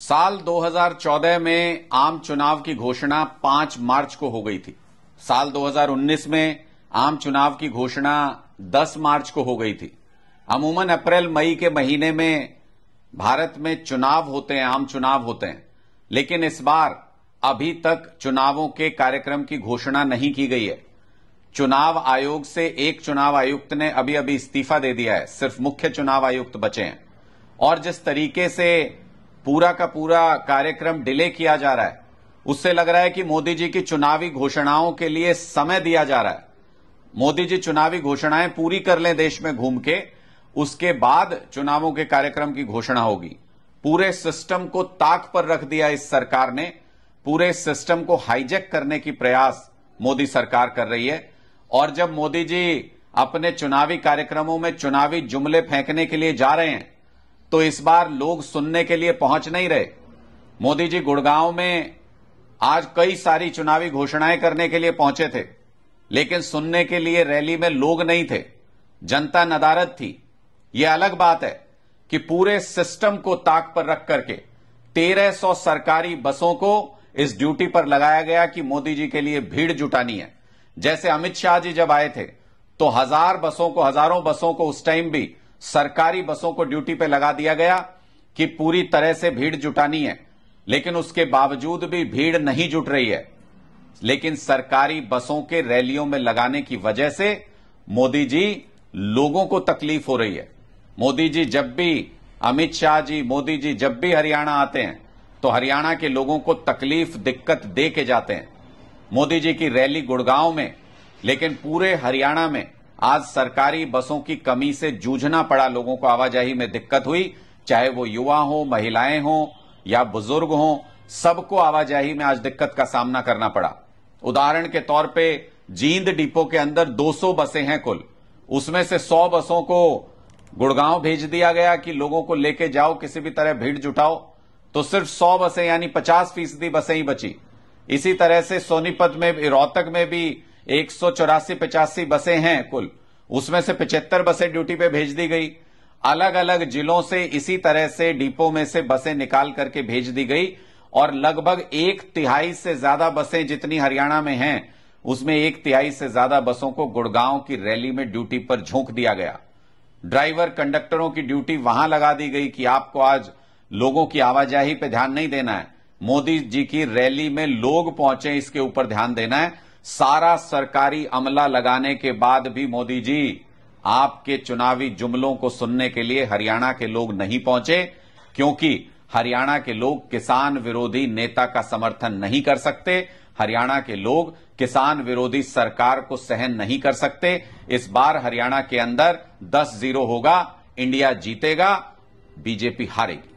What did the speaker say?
साल 2014 में आम चुनाव की घोषणा 5 मार्च को हो गई थी साल 2019 में आम चुनाव की घोषणा 10 मार्च को हो गई थी अमूमन अप्रैल मई के महीने में भारत में चुनाव होते हैं आम चुनाव होते हैं लेकिन इस बार अभी तक चुनावों के कार्यक्रम की घोषणा नहीं की गई है चुनाव आयोग से एक चुनाव आयुक्त ने अभी अभी इस्तीफा दे दिया है सिर्फ मुख्य चुनाव आयुक्त बचे हैं और जिस तरीके से पूरा का पूरा कार्यक्रम डिले किया जा रहा है उससे लग रहा है कि मोदी जी की चुनावी घोषणाओं के लिए समय दिया जा रहा है मोदी जी चुनावी घोषणाएं पूरी कर लें देश में घूम के उसके बाद चुनावों के कार्यक्रम की घोषणा होगी पूरे सिस्टम को ताक पर रख दिया इस सरकार ने पूरे सिस्टम को हाईजेक करने की प्रयास मोदी सरकार कर रही है और जब मोदी जी अपने चुनावी कार्यक्रमों में चुनावी जुमले फेंकने के लिए जा रहे हैं तो इस बार लोग सुनने के लिए पहुंच नहीं रहे मोदी जी गुड़गांव में आज कई सारी चुनावी घोषणाएं करने के लिए पहुंचे थे लेकिन सुनने के लिए रैली में लोग नहीं थे जनता नदारत थी यह अलग बात है कि पूरे सिस्टम को ताक पर रख करके 1300 सरकारी बसों को इस ड्यूटी पर लगाया गया कि मोदी जी के लिए भीड़ जुटानी है जैसे अमित शाह जी जब आए थे तो हजार बसों को हजारों बसों को उस टाइम भी सरकारी बसों को ड्यूटी पे लगा दिया गया कि पूरी तरह से भीड़ जुटानी है लेकिन उसके बावजूद भी भीड़ नहीं जुट रही है लेकिन सरकारी बसों के रैलियों में लगाने की वजह से मोदी जी लोगों को तकलीफ हो रही है मोदी जी जब भी अमित शाह जी मोदी जी जब भी हरियाणा आते हैं तो हरियाणा के लोगों को तकलीफ दिक्कत दे के जाते हैं मोदी जी की रैली गुड़गांव में लेकिन पूरे हरियाणा में आज सरकारी बसों की कमी से जूझना पड़ा लोगों को आवाजाही में दिक्कत हुई चाहे वो युवा हो महिलाएं हो या बुजुर्ग हों सबको आवाजाही में आज दिक्कत का सामना करना पड़ा उदाहरण के तौर पे जींद डिपो के अंदर 200 बसें हैं कुल उसमें से 100 बसों को गुड़गांव भेज दिया गया कि लोगों को लेके जाओ किसी भी तरह भीड़ जुटाओ तो सिर्फ 100 बसें यानी 50 फीसदी बसें ही बची इसी तरह से सोनीपत में भी रोहतक में भी एक सौ चौरासी पचासी बसें हैं कुल उसमें से पिचहत्तर बसें ड्यूटी पे भेज दी गई अलग अलग जिलों से इसी तरह से डिपो में से बसें निकाल करके भेज दी गई और लगभग एक तिहाई से ज्यादा बसें जितनी हरियाणा में हैं उसमें एक तिहाई से ज्यादा बसों को गुड़गांव की रैली में ड्यूटी पर झोंक दिया गया ड्राइवर कंडक्टरों की ड्यूटी वहां लगा दी गई कि आपको आज लोगों की आवाजाही पर ध्यान नहीं देना है मोदी जी की रैली में लोग पहुंचे इसके ऊपर ध्यान देना है सारा सरकारी अमला लगाने के बाद भी मोदी जी आपके चुनावी जुमलों को सुनने के लिए हरियाणा के लोग नहीं पहुंचे क्योंकि हरियाणा के लोग किसान विरोधी नेता का समर्थन नहीं कर सकते हरियाणा के लोग किसान विरोधी सरकार को सहन नहीं कर सकते इस बार हरियाणा के अंदर दस जीरो होगा इंडिया जीतेगा बीजेपी हारेगी